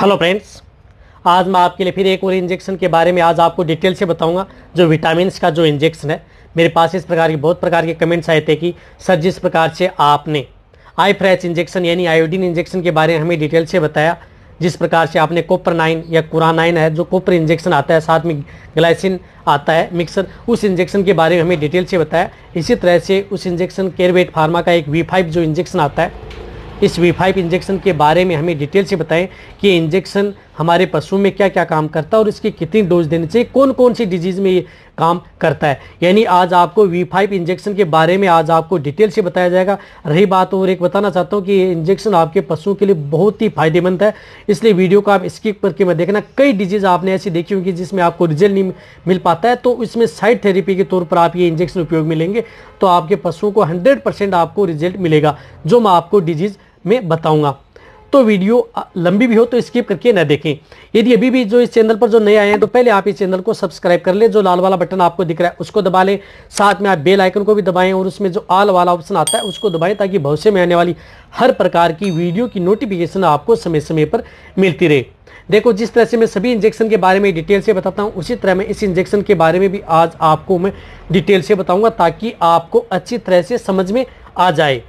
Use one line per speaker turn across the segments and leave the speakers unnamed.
Hello friends आज मैं आपके लिए फिर एक और इंजेक्शन के बारे में आज आपको डिटेल से बताऊंगा जो विटामिन का जो इंजेक्शन है मेरे पास इस प्रकार के बहुत प्रकार के कमेंट्स आए थे कि सर जिस प्रकार से आपने आई फ्रैच इंजेक्शन यानी आयोडीन इंजेक्शन के बारे में हमें डिटेल से बताया जिस प्रकार से आपने कोपर नाइन या कुरानाइन है जो कोपर इंजेक्शन आता है साथ में ग्लाइसिन आता है मिक्सर उस इंजेक्शन के बारे में हमें डिटेल से बताया इसी तरह से उस इंजेक्शन केयरवेट फार्मा का एक वी फाइव जो इंजेक्शन आता है इस वी फाइव इंजेक्शन के बारे में हमें डिटेल से बताएं कि इंजेक्शन हमारे पशु में क्या क्या काम करता है और इसकी कितनी डोज देनी चाहिए कौन कौन सी डिजीज़ में ये काम करता है यानी आज आपको वी फाइव इंजेक्शन के बारे में आज आपको डिटेल से बताया जाएगा रही बात और एक बताना चाहता हूँ कि ये इंजेक्शन आपके पशुओं के लिए बहुत ही फायदेमंद है इसलिए वीडियो को आप स्किप करके मैं देखना कई डिजीज़ आपने ऐसी देखी होगी जिसमें आपको रिजल्ट नहीं मिल पाता है तो इसमें साइड थेरेपी के तौर पर आप ये इंजेक्शन उपयोग में लेंगे तो आपके पशुओं को हंड्रेड आपको रिजल्ट मिलेगा जो मैं आपको डिजीज़ में बताऊँगा तो वीडियो लंबी भी हो तो स्किप करके ना देखें यदि अभी भी जो इस चैनल पर जो नए आए हैं तो पहले आप इस चैनल को सब्सक्राइब कर लें जो लाल वाला बटन आपको दिख रहा है उसको दबा लें साथ में आप बेल आइकन को भी दबाएं और उसमें जो आल वाला ऑप्शन आता है उसको दबाएं ताकि भविष्य में आने वाली हर प्रकार की वीडियो की नोटिफिकेशन आपको समय समय पर मिलती रहे देखो जिस तरह से मैं सभी इंजेक्शन के बारे में डिटेल से बताता हूँ उसी तरह मैं इस इंजेक्शन के बारे में भी आज आपको मैं डिटेल से बताऊँगा ताकि आपको अच्छी तरह से समझ में आ जाए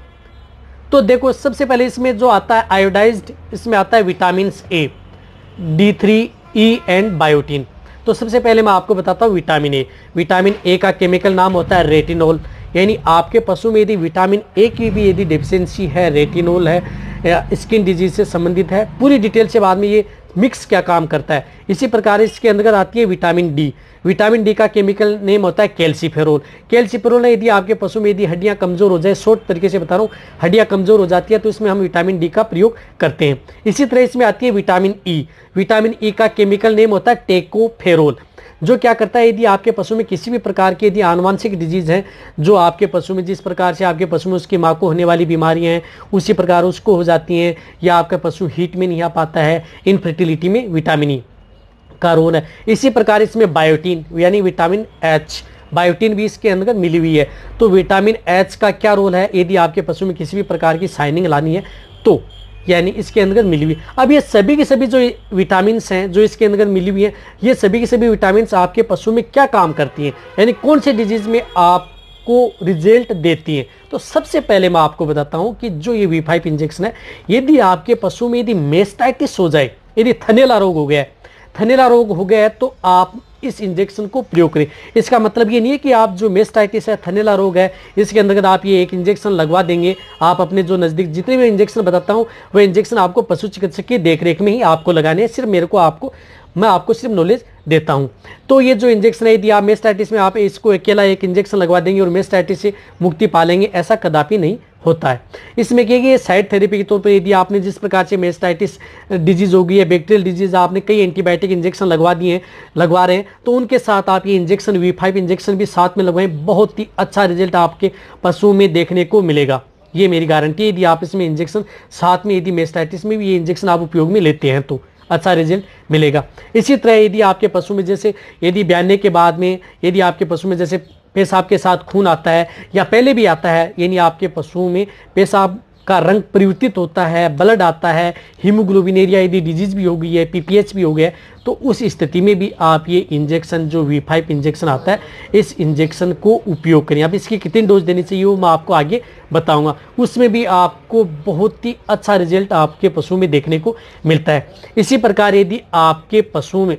तो देखो सबसे पहले इसमें जो आता है आयोडाइज्ड इसमें आता है vitamin A D three E and biotin तो सबसे पहले मैं आपको बताता हूँ विटामिन ए विटामिन ए का केमिकल नाम होता है रेटिनोल यानी आपके पशु में यदि विटामिन ए की भी यदि डिफिशेंसी है रेटिनोल है स्किन डिजीज से संबंधित है पूरी डिटेल से बाद में ये मिक्स क्या काम करता है इसी प्रकार इसके अंदर आती है विटामिन डी विटामिन डी का केमिकल नेम होता है कैल्सीफेरोल कैल्सीफेरोल यदि आपके पशु में यदि हड्डियाँ कमज़ोर हो जाए शॉर्ट तरीके से बता रहा हूँ हड्डियाँ कमज़ोर हो जाती है तो इसमें हम विटामिन डी का प्रयोग करते हैं इसी तरह इसमें आती है विटामिन ई विटामिन ई का केमिकल नेम होता है टेकोफेरोल जो क्या करता है यदि आपके पशु में किसी भी प्रकार की यदि आनुवांशिक डिजीज़ है जो आपके पशु में जिस प्रकार से आपके पशु में उसकी माँ को होने वाली बीमारियां हैं उसी प्रकार उसको हो जाती हैं या आपका पशु हीट में नहीं आ पाता है इनफर्टिलिटी में विटामिन ई e। कारून है इसी प्रकार इसमें बायोटीन यानी विटामिन एच बायोटीन भी इसके अंदर मिली हुई है तो विटामिन एच का क्या रोल है यदि आपके पशु में किसी भी प्रकार की साइनिंग लानी है तो यानी इसके अंदर मिली हुई अब ये सभी के सभी जो विटामिन हैं जो इसके अंदर मिली हुई हैं ये सभी के सभी विटामिन आपके पशु में क्या काम करती हैं यानी कौन से डिजीज़ में आपको रिजल्ट देती हैं तो सबसे पहले मैं आपको बताता हूँ कि जो ये वी फाइव इंजेक्शन है यदि आपके पशु में यदि मेस्टाइटिस हो जाए यदि थनेला रोग हो गया है थनेला रोग हो गया है तो आप इस इंजेक्शन को प्रयोग करें इसका मतलब ये नहीं है कि आप जो मेस्टाइटिस है थनेला रोग है इसके अंतर्गत आप ये एक इंजेक्शन लगवा देंगे आप अपने जो नज़दीक जितने भी इंजेक्शन बताता हूँ वह इंजेक्शन आपको पशु चिकित्सक की देखरेख में ही आपको लगाने हैं सिर्फ मेरे को आपको मैं आपको सिर्फ नॉलेज देता हूँ तो ये जो इंजेक्शन है यदि आप मेस्टाइटिस में आप इसको अकेला एक इंजेक्शन लगवा देंगे और मेस्टाइटिस से मुक्ति पा लेंगे ऐसा कदापि नहीं होता है इसमें क्या कि साइड थेरेपी के तौर पर यदि आपने जिस प्रकार से मेस्टाइटिस डिजीज़ होगी या बैक्टीरियल डिजीज़ आपने कई एंटीबायोटिक इंजेक्शन लगवा दिए हैं लगवा रहे हैं तो उनके साथ आप ये इंजेक्शन वी फाइव इंजेक्शन भी साथ में लगवाएं बहुत ही अच्छा रिजल्ट आपके पशुओं में देखने को मिलेगा ये मेरी गारंटी है यदि आप इसमें इंजेक्शन साथ में यदि मेस्टाइटिस में भी ये इंजेक्शन आप उपयोग में लेते हैं तो अच्छा रिजल्ट मिलेगा इसी तरह यदि आपके पशु में जैसे यदि ब्याने के बाद में यदि आपके पशु में जैसे पेशाब के साथ खून आता है या पहले भी आता है यानी आपके पशुओं में पेशाब का रंग परिवर्तित होता है ब्लड आता है हीमोग्लोबिनेरिया यदि डिजीज भी हो गई है पीपीएच भी हो गया तो उस स्थिति में भी आप ये इंजेक्शन जो वी फाइव इंजेक्शन आता है इस इंजेक्शन को उपयोग करें आप इसकी कितनी डोज देनी चाहिए वो मैं आपको आगे बताऊंगा उसमें भी आपको बहुत ही अच्छा रिजल्ट आपके पशुओं में देखने को मिलता है इसी प्रकार यदि आपके पशुओं में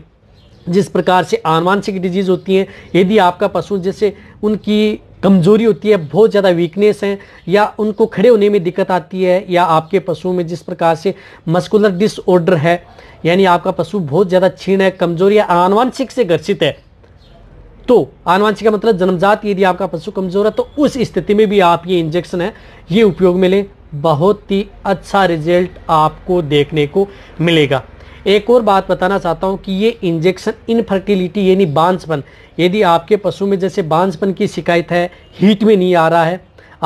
जिस प्रकार से आनुवांशिक डिजीज़ होती हैं यदि आपका पशु जैसे उनकी कमज़ोरी होती है बहुत ज़्यादा वीकनेस है या उनको खड़े होने में दिक्कत आती है या आपके पशु में जिस प्रकार से मस्कुलर डिसऑर्डर है यानी आपका पशु बहुत ज़्यादा क्षीण है कमज़ोर या आनुवांशिक से ग्रसित है तो आनुवांशिक का मतलब जन्मजात यदि आपका पशु कमज़ोर है तो उस स्थिति में भी आप ये इंजेक्शन है ये उपयोग में लें बहुत ही अच्छा रिजल्ट आपको देखने को मिलेगा एक और बात बताना चाहता हूँ कि ये इंजेक्शन इनफर्टिलिटी यानी बांसपन यदि आपके पशु में जैसे बांसपन की शिकायत है हीट में नहीं आ रहा है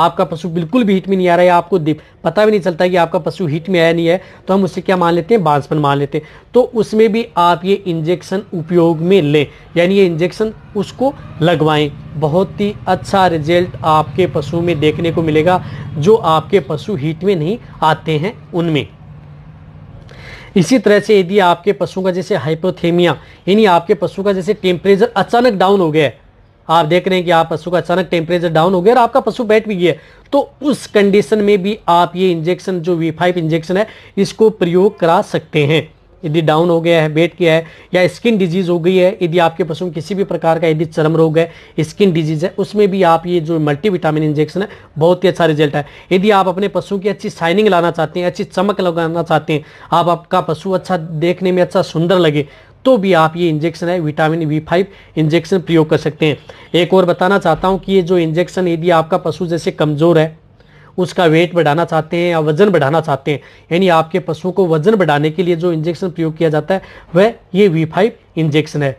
आपका पशु बिल्कुल भी हीट में नहीं आ रहा है आपको पता भी नहीं चलता कि आपका पशु हीट में आया नहीं है तो हम उससे क्या मान लेते हैं बांसपन मान लेते हैं तो उसमें भी आप ये इंजेक्शन उपयोग में लें यानी ये इंजेक्शन उसको लगवाएं बहुत ही अच्छा रिजल्ट आपके पशु में देखने को मिलेगा जो आपके पशु हीट में नहीं आते हैं उनमें इसी तरह से यदि आपके पशु का जैसे हाइपोथेमिया यानी आपके पशु का जैसे टेम्परेचर अचानक डाउन हो गया आप देख रहे हैं कि आप पशु का अचानक टेम्परेचर डाउन हो गया और आपका पशु बैठ भी गया तो उस कंडीशन में भी आप ये इंजेक्शन जो वी फाइव इंजेक्शन है इसको प्रयोग करा सकते हैं यदि डाउन हो गया है वेट किया है या स्किन डिजीज़ हो गई है यदि आपके पशु में किसी भी प्रकार का यदि चरम रोग है स्किन डिजीज़ है उसमें भी आप ये जो मल्टी विटामिन इंजेक्शन है बहुत ही अच्छा रिजल्ट है यदि आप अपने पशु की अच्छी शाइनिंग लाना चाहते हैं अच्छी चमक लगाना चाहते हैं आप आपका पशु अच्छा देखने में अच्छा सुंदर लगे तो भी आप ये इंजेक्शन है विटामिन वी फाइव इंजेक्शन प्रयोग कर सकते हैं एक और बताना चाहता हूँ कि ये जो इंजेक्शन यदि आपका पशु जैसे कमज़ोर है उसका वेट बढ़ाना चाहते हैं या वजन बढ़ाना चाहते हैं यानी आपके पशुओं को वजन बढ़ाने के लिए जो इंजेक्शन प्रयोग किया जाता है वह ये वी फाइव इंजेक्शन है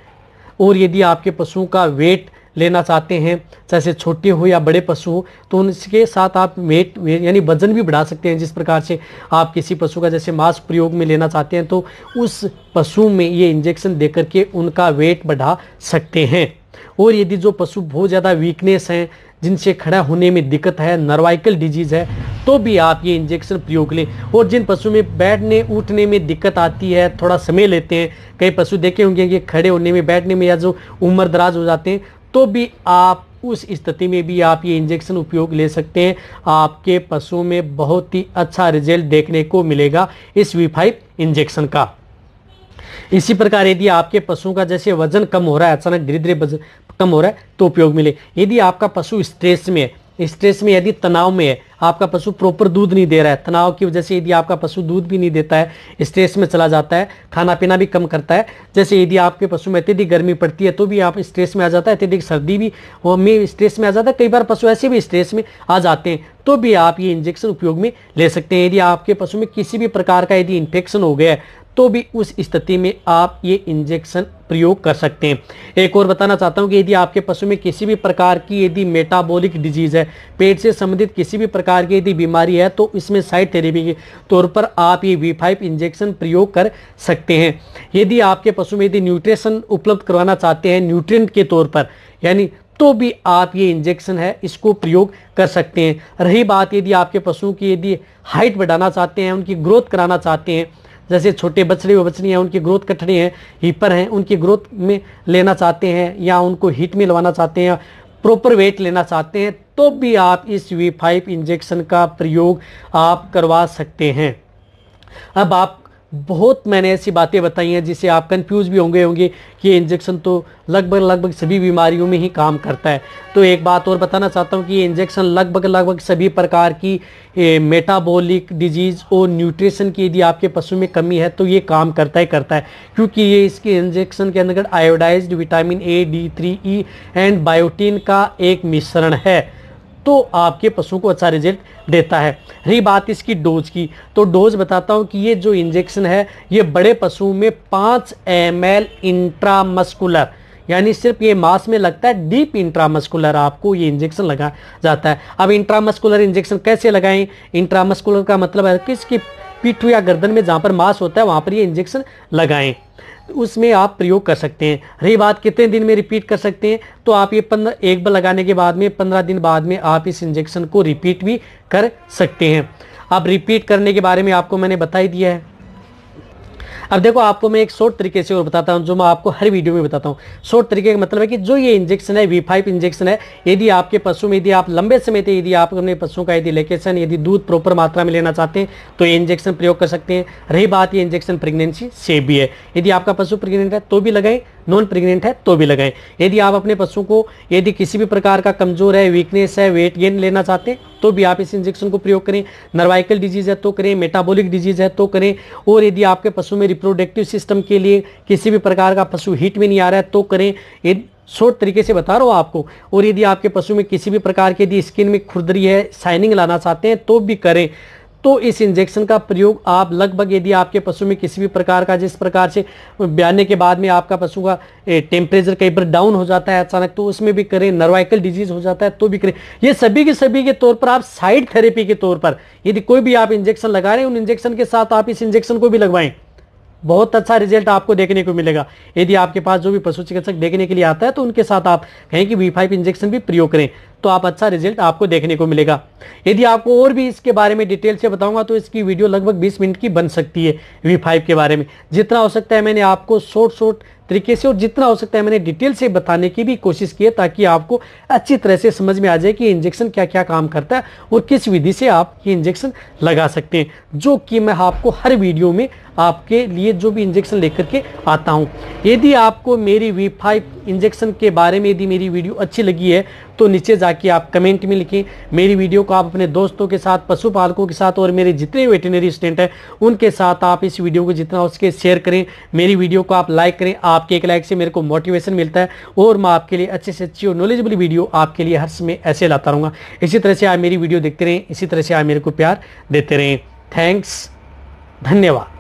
और यदि आपके पशुओं का वेट लेना चाहते हैं जैसे छोटे हो या बड़े पशु हो तो उनके साथ आप वेट यानी वजन भी बढ़ा सकते हैं जिस प्रकार से आप किसी पशु का जैसे मांस प्रयोग में लेना चाहते हैं तो उस पशु में ये इंजेक्शन दे करके उनका वेट बढ़ा सकते हैं और यदि जो पशु बहुत ज़्यादा वीकनेस हैं जिनसे खड़ा होने में दिक्कत है नर्वाइकल डिजीज़ है तो भी आप ये इंजेक्शन प्रयोग लें और जिन पशु में बैठने उठने में दिक्कत आती है थोड़ा समय लेते हैं कई पशु देखे होंगे ये खड़े होने में बैठने में या जो उम्र दराज हो जाते हैं तो भी आप उस स्थिति में भी आप ये इंजेक्शन उपयोग ले सकते हैं आपके पशुओं में बहुत ही अच्छा रिजल्ट देखने को मिलेगा इस वी इंजेक्शन का इसी प्रकार यदि आपके पशुओं का जैसे वजन कम हो रहा है अचानक धीरे धीरे कम हो रहा है तो उपयोग मिले यदि आपका पशु स्ट्रेस में है स्ट्रेस में यदि तनाव में है आपका पशु प्रॉपर दूध नहीं दे रहा है तनाव की वजह से यदि आपका पशु दूध भी नहीं देता है स्ट्रेस में चला जाता है खाना पीना भी कम करता है जैसे यदि आपके पशु में अत्यधिक गर्मी पड़ती है तो भी आप स्ट्रेस में आ जाता है अत्यधिक सर्दी भी और में स्ट्रेस में आ जाता है कई बार पशु ऐसे भी स्ट्रेस में आ जाते हैं तो भी आप ये इंजेक्शन उपयोग में ले सकते हैं यदि आपके पशु में किसी भी प्रकार का यदि इन्फेक्शन हो गया है तो भी उस स्थिति में आप ये इंजेक्शन प्रयोग कर सकते हैं एक और बताना चाहता हूँ कि यदि आपके पशु में किसी भी प्रकार की यदि मेटाबॉलिक डिजीज़ है पेट से संबंधित किसी भी प्रकार की यदि बीमारी है तो इसमें साइड थेरेपी के तौर पर आप ये वी फाइव इंजेक्शन प्रयोग कर सकते हैं यदि आपके पशु में यदि न्यूट्रिशन उपलब्ध करवाना चाहते हैं न्यूट्रिएंट के तौर पर यानी तो भी आप ये इंजेक्शन है इसको प्रयोग कर सकते हैं रही बात यदि आपके पशुओं की यदि हाइट बढ़ाना चाहते हैं उनकी ग्रोथ कराना चाहते हैं जैसे छोटे बछड़े व बछड़ी हैं उनकी ग्रोथ कठड़े हैं हीपर हैं उनकी ग्रोथ में लेना चाहते हैं या उनको हीट में लवाना चाहते हैं प्रॉपर वेट लेना चाहते हैं तो भी आप इस वी फाइव इंजेक्शन का प्रयोग आप करवा सकते हैं अब आप बहुत मैंने ऐसी बातें बताई हैं जिसे आप कंफ्यूज भी होंगे होंगे कि इंजेक्शन तो लगभग लगभग सभी बीमारियों में ही काम करता है तो एक बात और बताना चाहता हूँ कि ये इंजेक्शन लगभग लगभग सभी प्रकार की मेटाबॉलिक डिजीज़ और न्यूट्रिशन की यदि आपके पशु में कमी है तो ये काम करता ही करता है क्योंकि ये इसके इंजेक्शन के अंदर iodise vitamin A D three E and biotin का एक मिश्रण है तो आपके पशुओं को अच्छा रिजल्ट देता है रही बात इसकी डोज की तो डोज बताता हूँ कि ये जो इंजेक्शन है ये बड़े पशुओं में पाँच एम एल इंट्रामस्कुलर यानी सिर्फ ये मास में लगता है डीप इंट्रामस्कुलर आपको ये इंजेक्शन लगा जाता है अब इंट्रामस्कुलर इंजेक्शन कैसे लगाएं इंट्रामस्कुलर का मतलब है कि इसकी पीठ या गर्दन में जहाँ पर मास होता है वहाँ पर ये इंजेक्शन लगाएं उसमें आप प्रयोग कर सकते हैं रही बात कितने दिन में रिपीट कर सकते हैं तो आप ये पंद्रह एक बार लगाने के बाद में पंद्रह दिन बाद में आप इस इंजेक्शन को रिपीट भी कर सकते हैं अब रिपीट करने के बारे में आपको मैंने बता ही दिया है अब देखो आपको मैं एक शॉर्ट तरीके से और बताता हूँ जो मैं आपको हर वीडियो में बताता हूँ शॉर्ट तरीके का मतलब है कि जो ये इंजेक्शन है वी फाइव इंजेक्शन है यदि आपके पशु में यदि आप लंबे समय से यदि आप अपने पशुओं का यदि लेकेशन यदि दूध प्रॉपर मात्रा में लेना चाहते हैं तो ये इंजेक्शन प्रयोग कर सकते हैं रही बात ये इंजेक्शन प्रेगनेंसी से भी है यदि आपका पशु प्रेगनेंट है तो भी लगाएं नॉन प्रेग्नेंट है तो भी लगाएं यदि आप अपने पशु को यदि किसी भी प्रकार का कमजोर है वीकनेस है वेट गेन लेना चाहते हैं तो भी आप इस इंजेक्शन को प्रयोग करें नर्वाइकल डिजीज है तो करें मेटाबॉलिक डिजीज है तो करें और यदि आपके पशु में रिप्रोडक्टिव सिस्टम के लिए किसी भी प्रकार का पशु हीट में नहीं आ रहा है तो करें शॉर्ट तरीके से बता रहा हूँ आपको और यदि आपके पशु में किसी भी प्रकार की यदि स्किन में खुरदरी है शाइनिंग लाना चाहते हैं तो भी करें तो इस इंजेक्शन का प्रयोग आप लगभग यदि आपके पशु में किसी भी प्रकार का जिस प्रकार से ब्याने के बाद में आपका पशु का टेम्परेचर कई बार डाउन हो जाता है अचानक तो उसमें भी करें नर्वाइकल डिजीज हो जाता है तो भी करें ये सभी के सभी के तौर पर आप साइड थेरेपी के तौर पर यदि कोई भी आप इंजेक्शन लगा रहे हैं उन इंजेक्शन के साथ आप इस इंजेक्शन को भी लगवाएं बहुत अच्छा रिजल्ट आपको देखने को मिलेगा यदि आपके पास जो भी पशु चिकित्सक देखने के लिए आता है तो उनके साथ आप कहें कि वी फाइव इंजेक्शन भी प्रयोग करें तो आप अच्छा रिजल्ट आपको देखने को मिलेगा यदि आपको और भी इसके बारे में डिटेल से बताऊंगा तो इसकी वीडियो लगभग बीस मिनट की बन सकती है वी फाइव के बारे में जितना हो सकता है मैंने आपको शॉर्ट शॉर्ट तरीके से और जितना हो सकता है मैंने डिटेल से बताने की भी कोशिश की है ताकि आपको अच्छी तरह से समझ में आ जाए कि इंजेक्शन क्या क्या काम करता है और किस विधि से आप ये इंजेक्शन लगा सकते हैं जो कि मैं आपको हर वीडियो में आपके लिए जो भी इंजेक्शन लेकर के आता हूँ यदि आपको मेरी वी फाइव इंजेक्शन के बारे में यदि मेरी वीडियो अच्छी लगी है तो नीचे जाके आप कमेंट में लिखें मेरी वीडियो को आप अपने दोस्तों के साथ पशुपालकों के साथ और मेरे जितने वेटनरी स्टूडेंट हैं उनके साथ आप इस वीडियो को जितना उसके शेयर करें मेरी वीडियो को आप लाइक करें आपके एक लाइक से मेरे को मोटिवेशन मिलता है और मैं आपके लिए अच्छे से अच्छी और नॉलेजेबल वीडियो आपके लिए हर समय ऐसे लाता रहूँगा इसी तरह से आप मेरी वीडियो देखते रहें इसी तरह से आप मेरे को प्यार देते रहें थैंक्स धन्यवाद